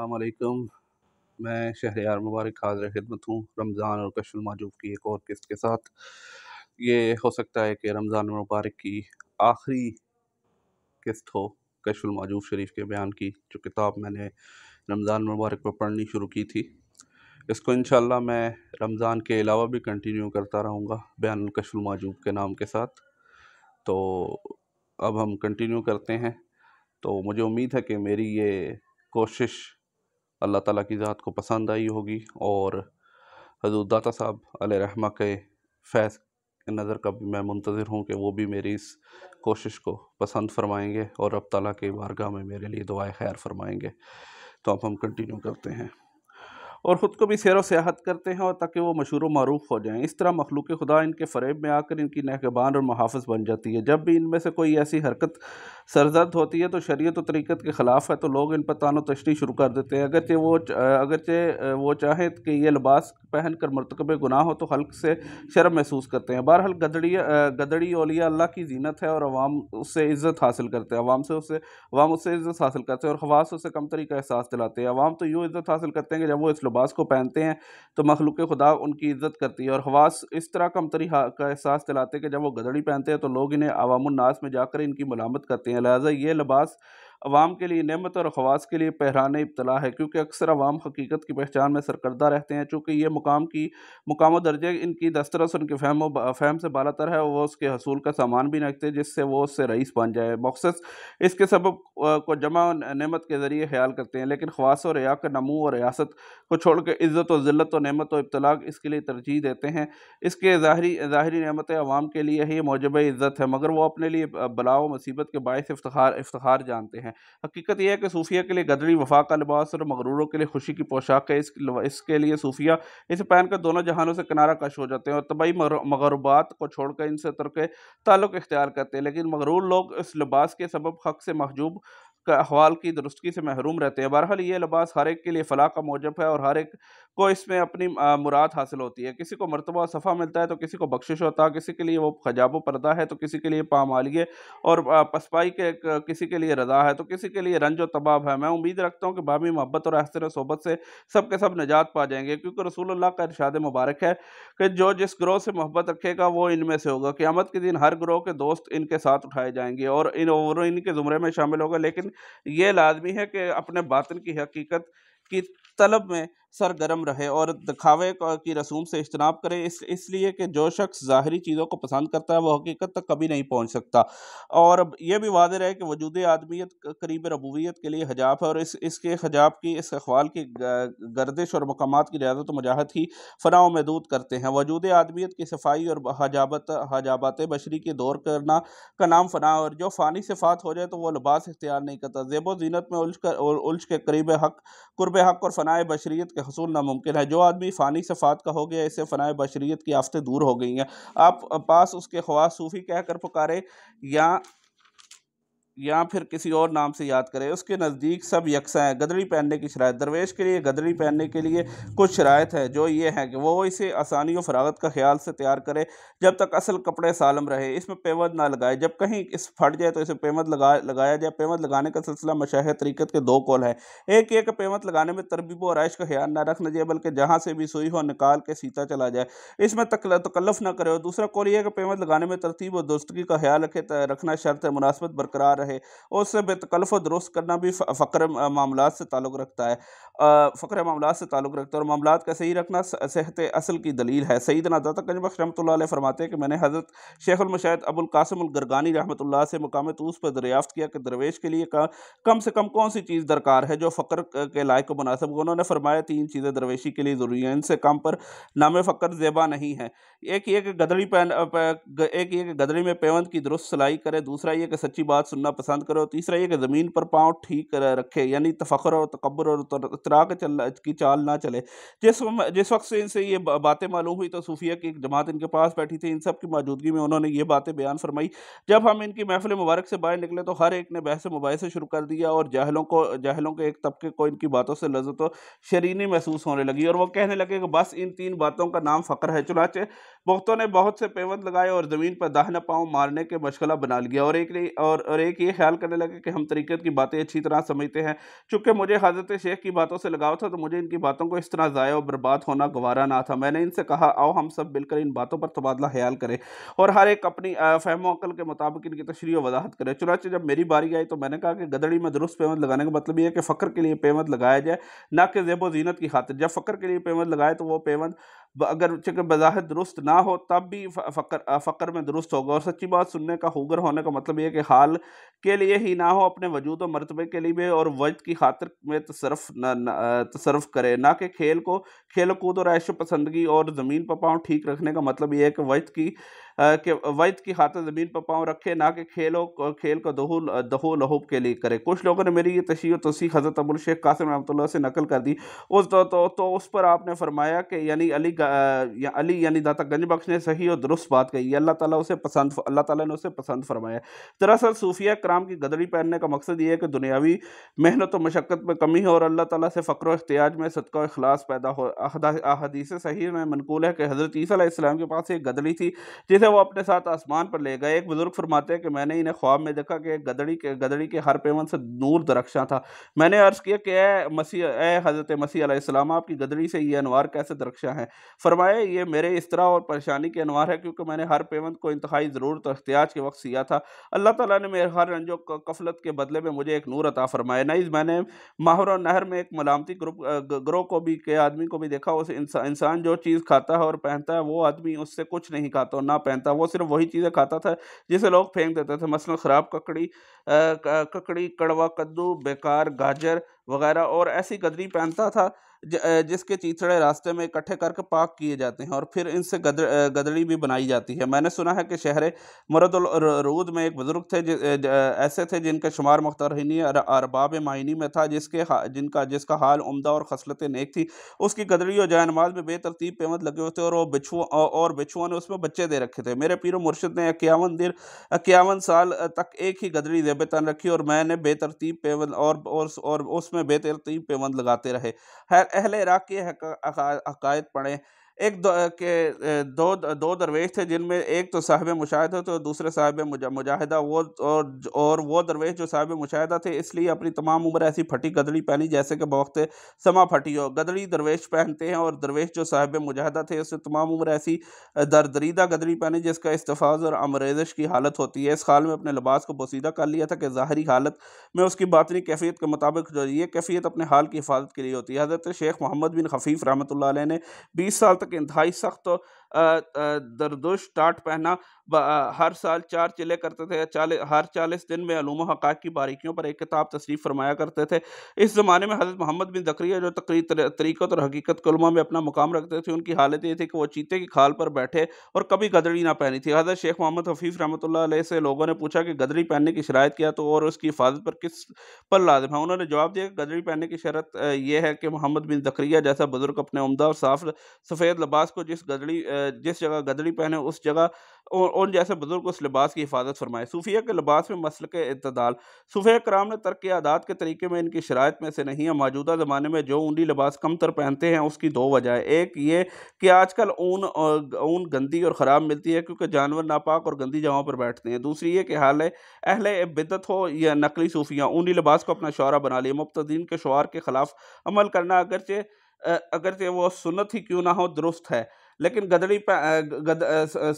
अलकुम मैं शहर यार मुबारक हाजिर खिदमत हूँ रमज़ान और माजूब की एक और किस्त के साथ ये हो सकता है कि रमज़ान मुबारक की आखिरी किस्त हो माजूब शरीफ के बयान की जो किताब मैंने रमज़ान मुबारक पर पढ़नी शुरू की थी इसको इन मैं रमज़ान के अलावा भी कंटिन्यू करता रहूँगा बयान माजूब के नाम के साथ तो अब हम कंटिन्यू करते हैं तो मुझे उम्मीद है कि मेरी ये कोशिश अल्लाह ताला की ज़ात को पसंद आई होगी और हजूर दाता साहब अल के फैज़ नज़र का भी मैं मुंतज़र हूँ कि वो भी मेरी इस कोशिश को पसंद फरमाएंगे और अब तला के वारगा में मेरे लिए दुआ खैर फरमाएंगे तो अब हम कंटिन्यू करते हैं और ख़ुद को भी सैर व सियाहत करते हैं और ताकि वो मशहूर मरूफ़ हो जाएं इस तरह मखलूक खुदा इनके फ़रेब में आकर इनकी नहकबान और मुहाफ़ बन जाती है जब भी इनमें से कोई ऐसी हरकत सरजद होती है तो शरीयत और तरीक़त के ख़िलाफ़ है तो लोग इन पर तान तशरी शुरू कर देते हैं अगरचे वो अगरचे वो चाहें कि ये लिबास पहन कर मरतकब गुनाह हो तो हल्क से शर्म महसूस करते हैं बहरहाल गदड़ी गदड़ी ओलिया अल्लाह की जीनत है और अवाम उससे इज़्ज़त हासिल करते हैं अवाम से उससे अवाम उससे इज़्ज़त हासिल करते हैं और खवास उससे कम तरीका एहसास दिलाते हैं अवाम तो यूँ इज़्ज़त हासिल करते हैं कि जब वो इस लिबास को पहनते हैं तो मखलूक खुदा उनकी इज़्ज़त करती है और खवास इस तरह कम तरी का एहसास दिलाते हैं कि जब वो गदड़ी पहनते हैं तो लोग इन्हें अवामनास में जाकर इनकी मलामत करते हैं हैं लिहाजा ये लिबास अवाम के लिए नमत और खवास के लिए पहराने इब्तला है क्योंकि अक्सर अवाम हकीकत की पहचान में सरकर्दा रहते हैं चूँकि ये मुकाम की मुकाम दर्जे इनकी दस्तरस उनके फहम फहम से बालतर है वह उसके हसूल का सामान भी रखते जिससे वो उससे रईस बन जाए मकसद इसके सबब को जमा नमत के ज़रिए ख्याल करते हैं लेकिन खवास और रया का नमू और रियासत को छोड़ कर इज़्ज़त और ज़िलत और नमत और इब्तलाक इसके लिए तरजीह देते हैं इसके ज़ाहरी ज़ाहरी नमतें आवाम के लिए ही मौजब इज़्ज़त है मगर वो अपने लिए बलाव मुसीबत के बायस इफ्तार इफ्तार जानते हैं हैं हकीकत यह है कि सूफिया के लिए गदरी वफा का लिबास और मगरूरों के लिए खुशी की पोशाक है इस इसके लिए सूफिया इसे पहनकर दोनों जहानों से किनारा कश हो जाते हैं और तबाही मगरूबात को छोड़कर इनसे तरक ताल्लुक इख्तियार करते हैं लेकिन मगरूर लोग इस लिबास के सबब हक से महजूब अहवाल की दुरुस्ती से महरूम रहते हैं बहरहाल ये लबास हर एक के लिए फलाह का मौजब है और हर एक को इसमें अपनी मुराद हासिल होती है किसी को मरतबा सफ़ा मिलता है तो किसी को बख्शिश होता है किसी के लिए वो खजाब पर्दा है तो किसी के लिए पामालिए और पसपाई के किसी के लिए रजा है तो किसी के लिए रंज व तबाब है मैं उम्मीद रखता हूँ कि बामी मोहब्बत और अहसन सोबत से सब के सब निजात पा जाएंगे क्योंकि रसूल का इरशाद मुबारक है कि जो जिस ग्रोह से मोहब्बत रखेगा वो इनमें से होगा क़्यामत के दिन हर ग्रोह के दोस्त इनके साथ उठाए जाएंगे और इन और इनके ज़ुमरे में शामिल होगा लेकिन ये लाजमी है कि अपने बातन की हकीकत की तलब में सरगर्म रहे और दिखावे की रसूम से इजतनाब करे इस इसलिए कि जो शख्स ज़ाहरी चीज़ों को पसंद करता है वह हकीकत तक कभी नहीं पहुँच सकता और यह भी वाद है कि वजूद आदमीत करीब रबूवीत के लिए हजाब है और इस इसके हजाब की इस अखवाल की गर्दिश और मकाम की रियाजत मजाहत ही फ़ना महदूद करते हैं वजूद आदमियत की सफाई और हजाबत हजाबात बशरी के दौर करना का नाम फ़ना और जो फ़ानी सिफात हो जाए तो वह लिबास इख्तियार नहीं करता जेबो जीनत में उलझ कर उलझ के करीब हक कुरब हक और फ़नाए बशरीत के का हसूल नामुमकिन है जो आदमी फ़ानी सफ़ात का हो गया इससे फ़नाए बशरीत की आफ्तें दूर हो गई हैं आप पास उसके ख्वास सूफ़ी कहकर पुकारे या या फिर किसी और नाम से याद करें उसके नज़दीक सब यकसा हैं गदड़ी पहनने की शरात दरवेश के लिए गदड़ी पहनने के लिए कुछ शरात है जो ये है कि वो इसे आसानी और फरागत का ख्याल से तैयार करे जब तक असल कपड़े सालम रहे इसमें पेमद ना लगाए जब कहीं इस फट जाए तो इसे पेमद लगा लगाया जाए पेमद लगाने का सिलसिला मशाह तरीक़त के दो कौल है एक ये कि पेमद लगाने में तरबीब और आयश का ख्याल ना रखना चाहिए बल्कि जहाँ से भी सुई हो निकाल के सीता चला जाए इसमें तकल्फ ना करे और दूसरा कौल यह कि पेमद लगाने में तरतीब और दुरुस्तगी का ख्याल रखे रखना शर्त है मुनासबत बरकरार रहे और उससे बेतकल्फ दुरुस्त करना भी फ़क्र मामला से ताल्लुक़ रखता है फ़कर मामला से ताल्लुक़ रखता है और मामला का सही रखना सेहत असल की दलील है सईद नादा कंजमख रमत फरमाते कि मैंने हज़रत शेखुलमशाद अबुलकासमगरगानी रहमत ला से मुकाम तूस पर दरियाफ़्त किया कि दरवेश के लिए का कम से कम कौन सी चीज़ दरकार है जो फ़क्र के लायक को मुनासिब उन्होंने फरमाया तीन चीज़ें दरवेशी के लिए ज़रूरी हैं इनसे कम पर नाम फ़कर जेबा नहीं है एक ये कि गदड़ी पहन एक ये कि गदड़ी में पेवंद की दुरुस्त सिलाई करे दूसरा ये कि सच्ची बात सुनना पसंद करो तीसरा ये कि ज़मीन पर पाँव ठीक रखे यानी तफ़र और तकबर और इतरा के चल की चाल ना चले जिस जिस वक्त से इनसे ये बातें मालूम हुई तो सूफिया की एक जमात इनके पास बैठी थी इन सब की मौजूदगी में उन्होंने ये बातें बयान फरमाई जब हम इनकी महफिल मुबारक से बाहर निकले तो हर एक ने बहस से शुरू कर दिया और जाहलों को जाहलों के एक तबके को इनकी बातों से लजत और शरीनी महसूस होने लगी और वह कहने लगे कि बस इन तीन बातों का नाम फ़क्र है चुनाचे बहुतों ने बहुत से पेवंद लगाए और ज़मीन पर दाहना पाँव मारने के मशगला बना लिया और एक और एक ये ख्याल करने लगे कि हम तरीक़त की बातें अच्छी तरह समझते हैं चूँकि मुझे हज़रत शेख की बातों से लगाव था तो मुझे इनकी बातों को इस तरह ज़ाया और बर्बाद होना गवारा ना था मैंने इनसे कहा आओ हम सब मिलकर इन बातों पर तबादला ख्याल करें और हर एक अपनी फहमो अकल के मुताबिक इनकी तशरी वजाहत करे चुनाच जब मेरी बारी आई तो मैंने कहा कि गदड़ी में दुरुस्त पेमत लगाने का मतलब यह है कि फ़क्र के लिए पेमत लगाया जाए ना कि जेब व जीनत की खातिर जब फ़क्र के लिए पेमत लगाए तो वो पेमत अगर चूँकि बज़ाहिर दुरुस्त ना हो तब भी फ़कर फ़कर में दुरुस्त होगा और सच्ची बात सुनने का हुगर होने का मतलब यह कि हाल के लिए ही ना हो अपने वजूद और मरतबे के लिए भी और वजद की खातर में तसरफ तसरफ करे ना कि खेल को खेल कूद और ऐश पसंदगी और ज़मीन पर पाँव ठीक रखने का मतलब यह है कि वजद की कि वैद की खातर ज़मीन पर पाँव रखे ना कि खेलों खेल का दहूल दहो लहूब के लिए करे कुछ लोगों ने मेरी ये तशी तोसी हज़रत अबुल शेख कासिम रहमत से नकल कर दी उस तो, तो, तो उस पर आपने फरमाया कि यानी अली या अली यानी दाता गंज बख्श ने सही और दुरुस्त बात कही अल्लाह ताला उसे पसंद अल्लाह ताला ने उसे पसंद फरमाया दरअसल सूफिया कराम की गदड़ी पहनने का मकसद ये है कि दुनियावी मेहनत व मशक्क़त में कमी हो और अल्लाह ताली से फ़क्र अख्तियाज में सदक अखलास पैदा हो अहदीस सही में मनकूल है कि हज़रत ईसीम के पास एक गदड़ी थी जिस जिसे वो अपने साथ आसमान पर ले गए एक बुजुर्ग फरमाते हैं कि मैंने इन्हें ख्वाब में देखा कि गदड़ी के गदड़ी के हर पेमन से नूर दरख्शा था मैंने अर्ज़ किया कि ए मसीह ए हज़रत मसीह आपकी गदड़ी से ये अनवार कैसे दरख्शा है फरमाया ये मेरे इस तरह और परेशानी के अनवार है क्योंकि मैंने हर पेमन को इंतहाई ज़रूरत और अख्तियाज के वक्त सिया था अल्लाह ताला ने मेरे हर रंजो कफलत के बदले में मुझे एक नूर अता फरमाया नईज मैंने माहर और नहर में एक मलामती ग्रुप ग्रोह को भी के आदमी को भी देखा उस इंसान जो चीज़ खाता है और पहनता है वो आदमी उससे कुछ नहीं खाता ना पहनता वो सिर्फ वही चीज़ें खाता था जिसे लोग फेंक देते थे मसलन ख़राब ककड़ी ककड़ी कड़वा कद्दू बेकार गाजर वगैरह और ऐसी गदरी पहनता था जिसके चीचड़े रास्ते में इकट्ठे करके पाक किए जाते हैं और फिर इनसे गद गदड़ी भी बनाई जाती है मैंने सुना है कि शहर मुरदरूद में एक बुज़ुर्ग थे ज, ज, ऐसे थे जिनके शुमार मुख्तरहनी अरबाब मायनी में था जिसके जिनका जिसका हाल उमदा और खसलत नेक थी उसकी गदड़ी और जानमाल में बेतरतीब पेमत लगे हुए थे और वो बिछु और बिछुओं ने उसमें बच्चे दे रखे थे मेरे पीर मुर्शद ने इक्यावन दिन इक्यावन साल तक एक ही गदड़ी जेब तन रखी और मैंने बेतरतीब पेमत और, उसमें बेतरतीब पेमत लगाते रहे है अहल इराक़ के हकायद पढ़ें एक दो के दो दो दरवेश थे जिनमें एक तो साहब मुशाह थे और दूसरे साहब मुजाहिदा वो और और वो दरवेश जो साहब मुशाह थे इसलिए अपनी तमाम उम्र ऐसी फटी गदड़ी पहनी जैसे कि बहुत समा फटी हो गदड़ी दरवेश पहनते हैं और दरवेश जो साहब मुजाहिदा थे उसने तमाम उम्र ऐसी दरदरीदा गदड़ी पहनी जिसका इस्तफाज और अमरेजश की हालत होती है इस हाल में अपने लिबास को बोसीदा कर लिया था कि ज़ाहरी हालत में उसकी बातनी कैफियत के मुताबिक जो ये कैफियत अपने हाल की हिफाजत के लिए होती है हज़रत शेख मोहम्मद बिन खफीफ़ रहमत ने बीस साल तक कि सख्त दरदुश टाट पहना हर साल चार चिले करते थे चाले, हर चालीस दिन में अलूम हक़ की बारीकियों पर एक किताब तशरीफ़ फरमाया करते थे इस ज़माने में हज़रत मोहम्मद बिन जक्रिया जो तकरीर तरीक़त और हकीकत कलमा में अपना मुकाम रखते थे उनकी हालत ये थी कि वो चीते की खाल पर बैठे और कभी गदड़ी ना पहनी थी हज़रत शेख मोहम्मद हफीफ़ रहमत से लोगों ने पूछा कि गदड़ी पहनने की शरात किया तो और उसकी हिफाजत पर किस पर लाजम है उन्होंने जवाब दिया कि गदड़ी पहनने की शरत यह है कि मोहम्मद बिन जक्रिया जैसा बुज़ुर्ग अपने उमदा और साफ सफ़ेद लबास को जिस गदड़ी जिस जगह गदड़ी पहने उस जगह उन जैसे बुजुर्ग उस लिबास की हिफाजत फरमाए सूफिया के लिबास में मसल के इतदाल सूफिया कराम ने तर्क आदात के तरीके में इनकी शरात में से नहीं है मौजूदा ज़माने में जो ऊँडी लिबास कम तर पहनते हैं उसकी दो वजह एक ये कि आजकल ऊन ऊन गंदी और ख़राब मिलती है क्योंकि जानवर नापाक और गंदी जगहों पर बैठते हैं दूसरी ये कि हाल है अहल बिदत हो या नकली सूफियाँ ऊँडी लिबास को अपना शौरा बना लिया मुबतदीन के शुार के ख़िलाफ़ अमल करना अगरचे अगरचे वो सुनत ही क्यों ना हो दुरुस्त है लेकिन गदड़ी गद,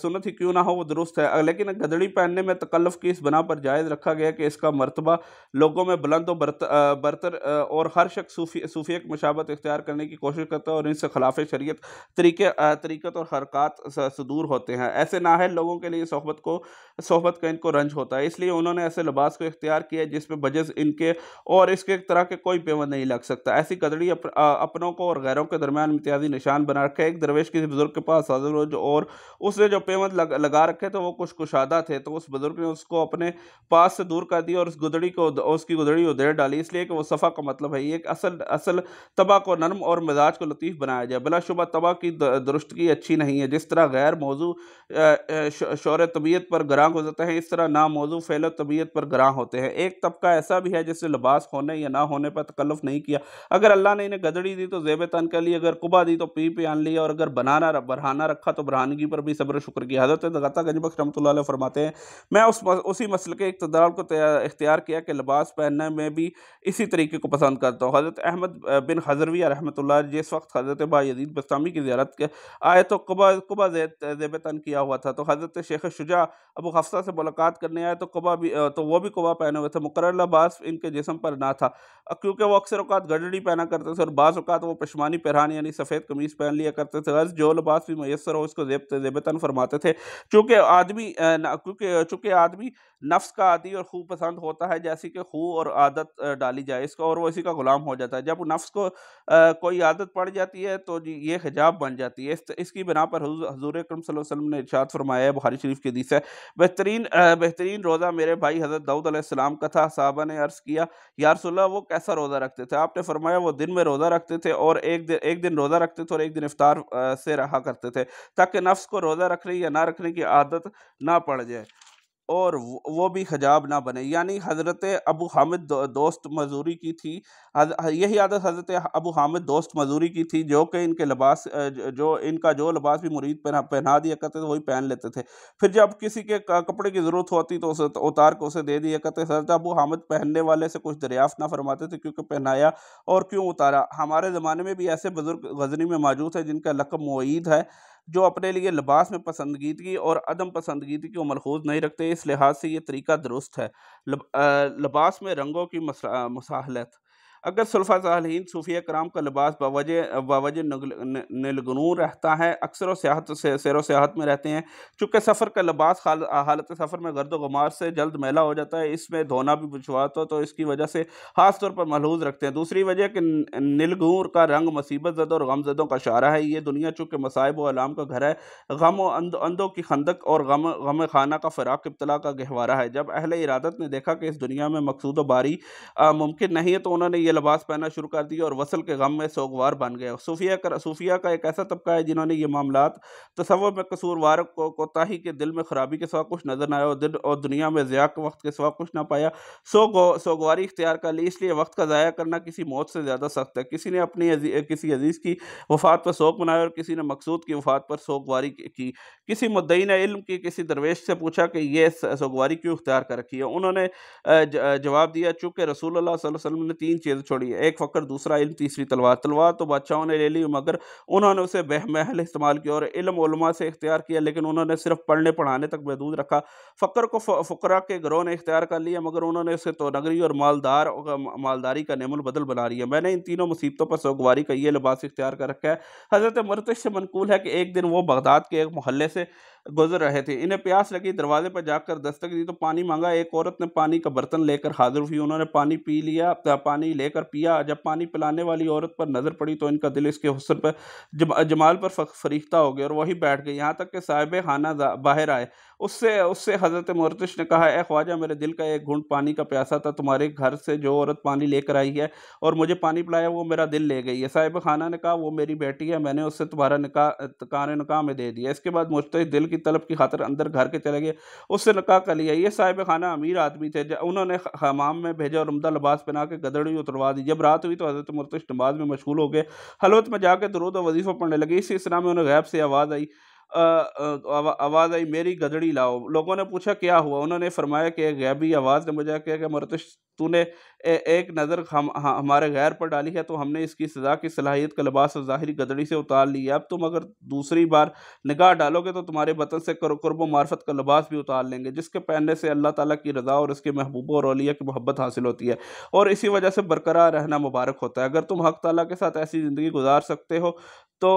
सुनत ही क्यों ना हो वो दुरुस्त है लेकिन गदड़ी पहनने में तकल्फ की इस बना पर जायज़ रखा गया कि इसका मरतबा लोगों में बुलंद और बरत, बरतर और हर शख्स सूफी सूफिया की मशाबत इख्तियार करने की कोशिश करता है और इनसे खिलाफ शरीत तरीके तरीक़त और हरकत सदूर होते हैं ऐसे नाहल लोगों के लिए सोहबत को सोहबत का इनको रंज होता है इसलिए उन्होंने ऐसे लिबास को इख्तियार किया जिसमें बजस इनके और इसके तरह के कोई पेवन नहीं लग सकता ऐसी गदड़ी अपनों को और गैरों के दरमियान इम्तियाजी निशान बना रखा है एक दरवेश किसी बुजुर्ग के पास हाजिर हो जो और उसने जो पेमंत लग, लगा रखे थे वो कुछ कुशादा थे तो उस बुज़ुर्ग ने उसको अपने पास से दूर कर दिया और उस गुदड़ी को उसकी गुदड़ी उधेड़ डाली इसलिए कि वो सफ़ा का मतलब है ये असल असल तबाह को नरम और मिजाज को लतीफ़ बनाया जाए बिलाशुबा तबाह की दुरुस्तगी अच्छी नहीं है जिस तरह गैर मौजू शौर तबीयत पर ग्रां गुजरते हैं इस तरह ना मौजू फैल तबीयत पर ग्रां होते हैं एक तबका ऐसा भी है जिससे लिबास होने या ना होने पर तकल्फ़ नहीं किया अगर अल्लाह ने इन्हें गदड़ी दी तो जेब तन कर ली अगर कुबा दी तो पी पे आन लिया और अगर बनाना बरहाना रखा तो बरहानगी पर भी सब्र शुक्र की हजरत दगाता गंजबख्श रमत फरमाते हैं मैं उस उसी मसल के इकतदार को इख्तियार किया कि लिबास पहनने में भी इसी तरीके को पसंद करता हूँ हज़रत अहमद बिन हजरविया रहमत जिस वक्त हज़रत बाजीद बस्तामी की ज्यारत के आए तो कुबा कुबा जेब तन किया हुआ था तो हज़रत शेख शुजा अबू हफ्सा से मुलाकात करने आए तो कुबा भी तो वह भी कुबा पहने हुए थे मुकर लबास इनके जिसम पर ना था क्योंकि वह अक्सर अवकात गडड़ी पहना करते थे और बाज़ अवत वो पशमानी पहरान यानी सफ़ेद कमीज़ पहन लिया करते थे जो लिबास भी मैसर हो इसको जेब जेब फरमाते थे चूँकि आदमी क्योंकि चूँकि आदमी नफ्स का आदि और खूब पसंद होता है जैसे कि खू और आदत डाली जाए इसका और वो इसी का ग़ुलाम हो जाता है जब नफ्स को आ, कोई आदत पड़ जाती है तो जी ये हिजाब बन जाती है इस, इसकी बिना पर हजूर करम वसम ने इर्शाद फरमाया है बुहारी शरीफ के दी है बेहतरीन बेहतरीन रोज़ा मेरे भाई हज़रत दाऊद का था साहबा ने अर्ज़ किया यारसोल्ला वो कैसा रोज़ा रखते थे आपने फरमाया वो दिन में रोज़ा रखते थे और एक दिन एक दिन रोज़ा रखते थे और एक दिन इफ्तार से रहा करते थे ताकि नफ्स को रोज़ा रखने या ना रखने की आदत ना पड़ जाए और वो भी हजाब ना बने यानी हज़रत अबू हामिद दोस्त मजूरी की थी यही आदत हज़रत अबू हामिद दोस्त मजूरी की थी जो कि इनके लिबास जो इनका जो लिबास भी मुरीद पहना पहना दिया करते थे वही पहन लेते थे फिर जब किसी के कपड़े की ज़रूरत होती तो उसे उतार के उसे दे दिया करते हज़रत अबू हामिद पहनने वाले से कुछ दरियाफ्त ना फरमाते थे क्योंकि पहनाया और क्यों उतारा हमारे ज़माने में भी ऐसे बुज़ुर्ग गजनी में मौजूद है जिनका लकब मईद है जो अपने लिए लिबास में पसंदगीदगी और अदम पसंदीदगी को मलखूज नहीं रखते इस लिहाज से ये तरीका दुरुस्त है लिबास में रंगों की मसाहलत अगर सुल्फा सल्फ़ाजहन सूफिया कराम का लिबास बावज बावज नलगनू रहता है अक्सर सियाहत से सैर सियाहत में रहते हैं चूँकि सफ़र का लिबास हालत सफ़र में गर्द गुमार से जल्द मैला हो जाता है इसमें धोना भी दुशवार हो तो इसकी वजह से ख़ास तौर पर महलूज रखते हैं दूसरी वजह कि नीलगूर का रंग मुसीबत जद और गमजदों का शारा है ये दुनिया चूँकि मसाइब वाम अलाम का घर है गम अंदों की खंदक और गम गम खाना का फ़राक इब्तला का गहवारा है जब अहल इरादत ने देखा कि इस दुनिया में मकसूद बारी मुमकिन नहीं है तो उन्होंने ये लबास पहनना शुरू कर दिया और वसल के गम में सोगवार बन गया सूफिया का सूफिया का एक ऐसा तबका है जिन्होंने ये मामला तस्वर में कसूरवार को कोताही के दिल में खराबी के सवा कुछ नजर न आया और दिल और दुनिया में ज़िया के वक्त के सवा कुछ ना पाया सो गो सोगवारी इख्तियार कर ली इसलिए वक्त का ज़ाया करना किसी मौत से ज़्यादा सख्त है किसी ने अपनी किसी अजीज़ की वफात पर शोक मनाया और किसी ने मकसूद की वफात पर सोगवारी की किसी मुद्दई ने इल्म की किसी दरवेश से पूछा कि यह सोगवारी क्यों इख्तियार कर रखी है उन्होंने जवाब दिया चूँकि रसूल सल्लल्लाहु अलैहि वसल्लम ने तीन चीज़ छोड़ी एक फ़कर दूसरा इल्म तीसरी तलवार तलवार तो बादशाहों ने ले ली मगर उन्होंने उसे बहमहल इस्तेमाल किया और इल्म से इख्तियार किया लेकिन उन्होंने सिर्फ पढ़ने पढ़ाने तक महदूद रखा फ़कर को फ़करा के ग्रोह ने इख्तियार कर लिया मगर उन्होंने उसे तो नगरी और मालदार मालदारी का नेमुल बदल बना लिया है मैंने इन तीनों मुसीबतों पर सोगवारी का ये लिबास इख्तियार कर रखा है हज़रत मरतश से मनकूल है कि एक दिन वो बगदाद के एक मोहल्ले से गुजर रहे थे इन्हें प्यास लगी दरवाजे पर जाकर दस्तक दी तो पानी मांगा एक औरत ने पानी का बर्तन लेकर हाजिर हुई उन्होंने पानी पी लिया पानी लेकर पिया जब पानी पिलाने वाली औरत पर नज़र पड़ी तो इनका दिल इसके हसन पर जमाल पर फरीखता हो गया और वही बैठ गए यहाँ तक कि साहिब खाना बाहर आए उससे उससे हज़रत मुरतश ने कहा ए ख्वाजा मेरे दिल का एक घूंट पानी का प्यासा था तुम्हारे घर से जो औरत पानी लेकर आई है और मुझे पानी पिलाया वो मेरा दिल ले गई है साहिब खाना ने कहा वो मेरी बेटी है मैंने उससे तुम्हारा निका कान निका में दे दिया इसके बाद मुश्त तो दिल की तलब की खातर अंदर घर के चले गए उससे नका कर लिया ये साहिब खाना अमीर आदमी थे उन्होंने हमाम में भेजा और उमदा लबास पहना के गदड़ी उतरवा दी जब रात हुई तो हजरत मुरतश नमाज में मशगूल हो गए हलवत में जाकर दरुद वजीफा पढ़ने लगे इसी इसना में उन्हें गैब से आवाज़ आई आवाज़ आई मेरी गदड़ी लाओ लोगों ने पूछा क्या हुआ उन्होंने फरमाया कि एक गैबी आवाज़ ने मुझे कहा कि मरतश तूने एक नज़र हम हमारे गैर पर डाली है तो हमने इसकी सज़ा की सलाहियत का लबास और ज़ाहरी गदड़ी से उतार ली है अब तुम अगर दूसरी बार निगाह डालोगे तो तुम्हारे वतन से करब मार्फत का लबास भी उतार लेंगे जिसके पहनने से अल्लाह ताला की रज़ा और उसके महबूबों और अलिया की मोहब्बत हासिल होती है और इसी वजह से बरकरार रहना मुबारक होता है अगर तुम हक ताली के साथ ऐसी ज़िंदगी गुजार सकते हो तो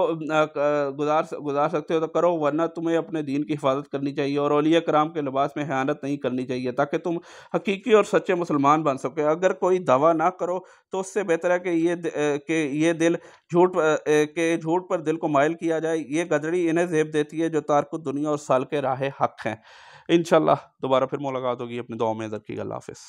गुजार गुजार सकते हो तो करो वरना तुम्हें अपने दीन की हिफाजत करनी चाहिए और अलिया कराम के लिबास में हयानत नहीं करनी चाहिए ताकि तुम हकीकी और सच्चे मुसलमान बन सके अगर कोई दवा ना करो तो उससे बेहतर है कि ये कि ये दिल झूठ के झूठ पर दिल को मायल किया जाए ये गदड़ी इन्हें जेब देती है जो तारक दुनिया और साल के राह हक हैं इन दोबारा फिर मुलाकात होगी अपने दुआ में जबकि अल्लाह हाफिज़